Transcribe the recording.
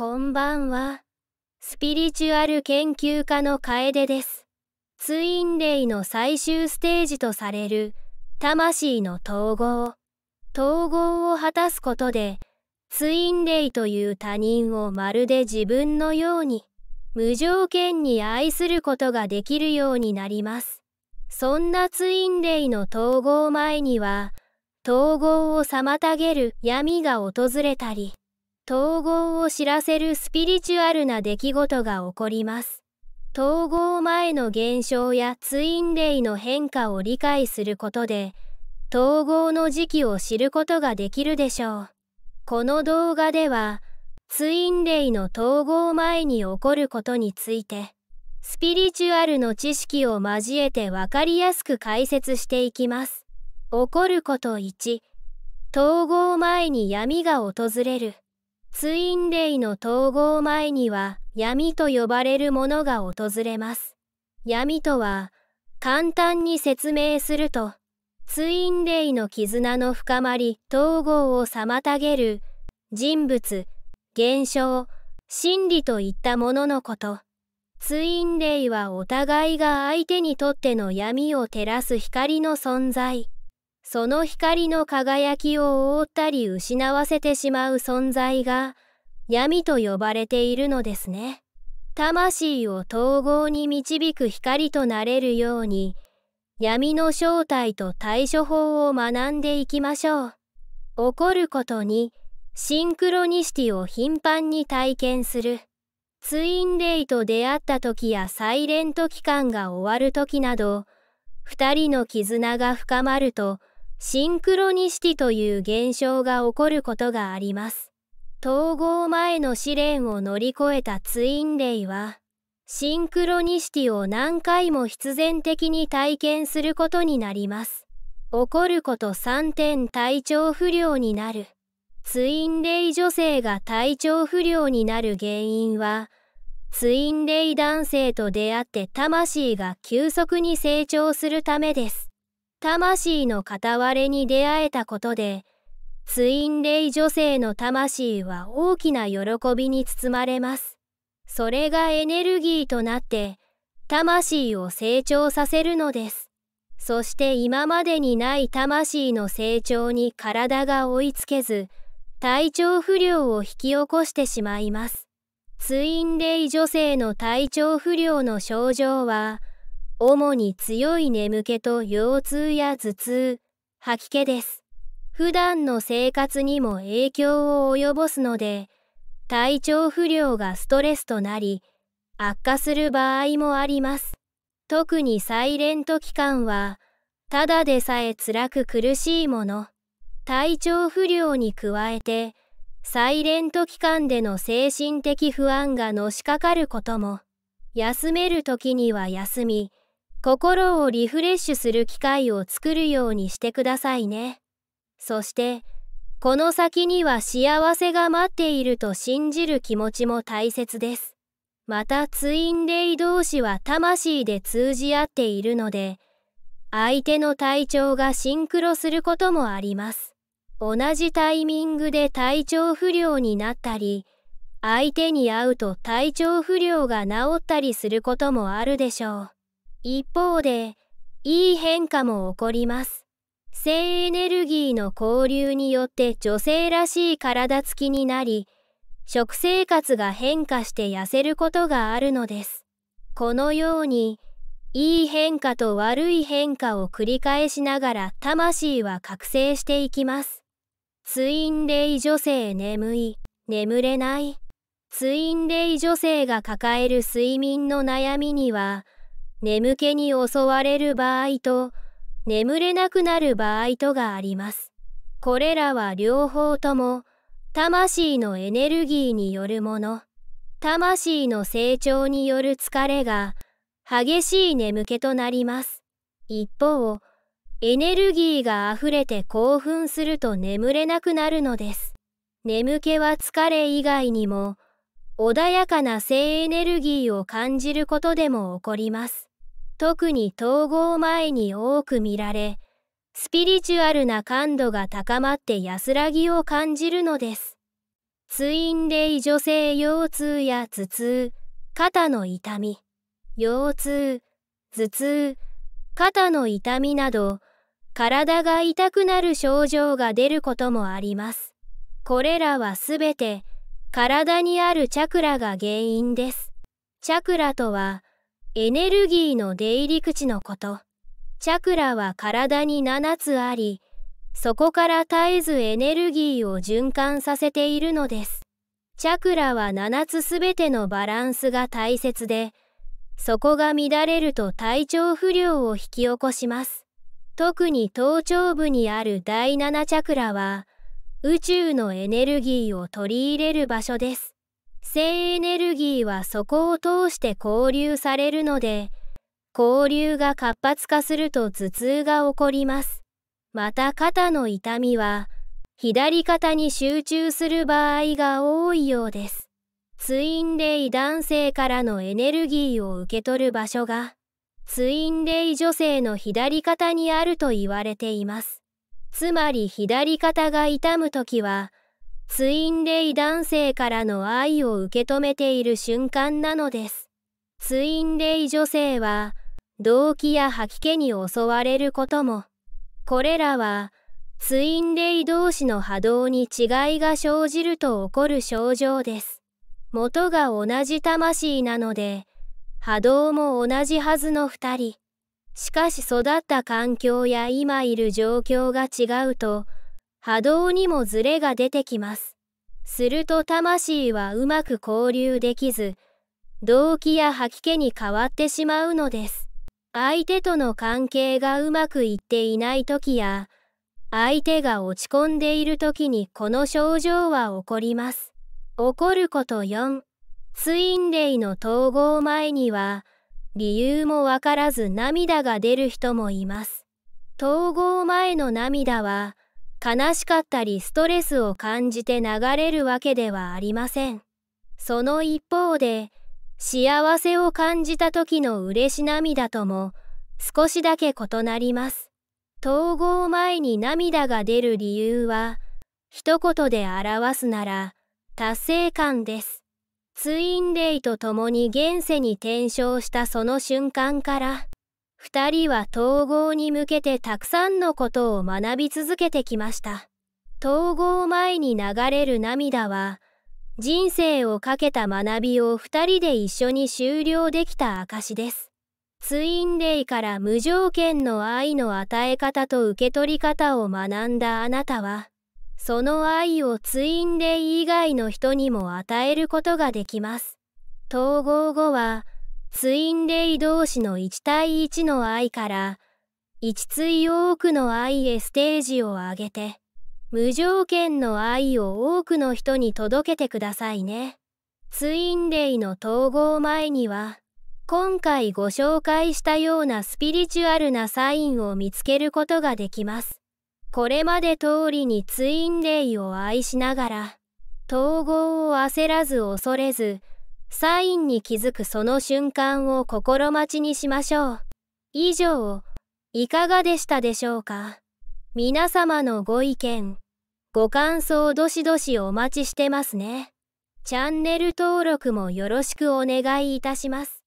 こんばんは。スピリチュアル研究家の楓です。ツインレイの最終ステージとされる魂の統合。統合を果たすことで、ツインレイという他人をまるで自分のように、無条件に愛することができるようになります。そんなツインレイの統合前には、統合を妨げる闇が訪れたり、統合を知らせるスピリチュアルな出来事が起こります。統合前の現象やツインレイの変化を理解することで、統合の時期を知ることができるでしょう。この動画では、ツインレイの統合前に起こることについて、スピリチュアルの知識を交えて分かりやすく解説していきます。起こること1、統合前に闇が訪れる。ツインレイの統合前には闇と呼ばれるものが訪れます。闇とは簡単に説明するとツインレイの絆の深まり統合を妨げる人物現象心理といったもののこと。ツインレイはお互いが相手にとっての闇を照らす光の存在。その光の輝きを覆ったり失わせてしまう存在が闇と呼ばれているのですね。魂を統合に導く光となれるように闇の正体と対処法を学んでいきましょう。起こることにシンクロニシティを頻繁に体験する。ツインレイと出会った時やサイレント期間が終わる時など、二人の絆が深まると、シンクロニシティという現象が起こることがあります。統合前の試練を乗り越えたツインレイは、シンクロニシティを何回も必然的に体験することになります。起こること3点体調不良になる。ツインレイ女性が体調不良になる原因は、ツインレイ男性と出会って魂が急速に成長するためです。魂の片割れに出会えたことでツインレイ女性の魂は大きな喜びに包まれます。それがエネルギーとなって魂を成長させるのです。そして今までにない魂の成長に体が追いつけず、体調不良を引き起こしてしまいます。ツインレイ女性の体調不良の症状は、主に強い眠気と腰痛や頭痛、吐き気です。普段の生活にも影響を及ぼすので、体調不良がストレスとなり、悪化する場合もあります。特にサイレント期間は、ただでさえ辛く苦しいもの、体調不良に加えて、サイレント期間での精神的不安がのしかかることも、休める時には休み、心をリフレッシュする機会を作るようにしてくださいね。そして、この先には幸せが待っていると信じる気持ちも大切です。またツインレイ同士は魂で通じ合っているので、相手の体調がシンクロすることもあります。同じタイミングで体調不良になったり、相手に会うと体調不良が治ったりすることもあるでしょう。一方で、いい変化も起こります。性エネルギーの交流によって女性らしい体つきになり、食生活が変化して痩せることがあるのです。このように、いい変化と悪い変化を繰り返しながら魂は覚醒していきます。ツインレイ女性眠い、眠れない。ツインレイ女性が抱える睡眠の悩みには、眠気に襲われる場合と眠れなくなる場合とがあります。これらは両方とも魂のエネルギーによるもの。魂の成長による疲れが激しい眠気となります。一方、エネルギーが溢れて興奮すると眠れなくなるのです。眠気は疲れ以外にも、穏やかな性エネルギーを感じることでも起こります。特に統合前に多く見られスピリチュアルな感度が高まって安らぎを感じるのですツインレイ女性腰痛や頭痛肩の痛み腰痛頭痛肩の痛みなど体が痛くなる症状が出ることもありますこれらはすべて体にあるチャクラが原因ですチャクラとはエネルギーの出入り口のこと。チャクラは体に7つあり、そこから絶えずエネルギーを循環させているのです。チャクラは7つすべてのバランスが大切で、そこが乱れると体調不良を引き起こします。特に頭頂部にある第7チャクラは、宇宙のエネルギーを取り入れる場所です。性エネルギーはそこを通して交流されるので、交流が活発化すると頭痛が起こります。また肩の痛みは、左肩に集中する場合が多いようです。ツインレイ男性からのエネルギーを受け取る場所が、ツインレイ女性の左肩にあると言われています。つまり左肩が痛む時は、ツインレイ男性からの愛を受け止めている瞬間なのです。ツインレイ女性は、動悸や吐き気に襲われることも、これらは、ツインレイ同士の波動に違いが生じると起こる症状です。元が同じ魂なので、波動も同じはずの2人。しかし育った環境や今いる状況が違うと、波動にもズレが出てきます。すると魂はうまく交流できず、動機や吐き気に変わってしまうのです。相手との関係がうまくいっていない時や、相手が落ち込んでいる時にこの症状は起こります。起こること4、ツインレイの統合前には、理由もわからず涙が出る人もいます。統合前の涙は、悲しかったりストレスを感じて流れるわけではありません。その一方で、幸せを感じた時の嬉し涙とも少しだけ異なります。統合前に涙が出る理由は、一言で表すなら、達成感です。ツインレイと共に現世に転生したその瞬間から、2人は統合に向けてたくさんのことを学び続けてきました統合前に流れる涙は人生をかけた学びを2人で一緒に終了できた証ですツインレイから無条件の愛の与え方と受け取り方を学んだあなたはその愛をツインレイ以外の人にも与えることができます統合後はツインレイ同士の1対1の愛から一対多くの愛へステージを上げて無条件の愛を多くの人に届けてくださいね。ツインレイの統合前には今回ご紹介したようなスピリチュアルなサインを見つけることができます。これまで通りにツインレイを愛しながら統合を焦らず恐れずサインに気づくその瞬間を心待ちにしましょう。以上、いかがでしたでしょうか皆様のご意見、ご感想どしどしお待ちしてますね。チャンネル登録もよろしくお願いいたします。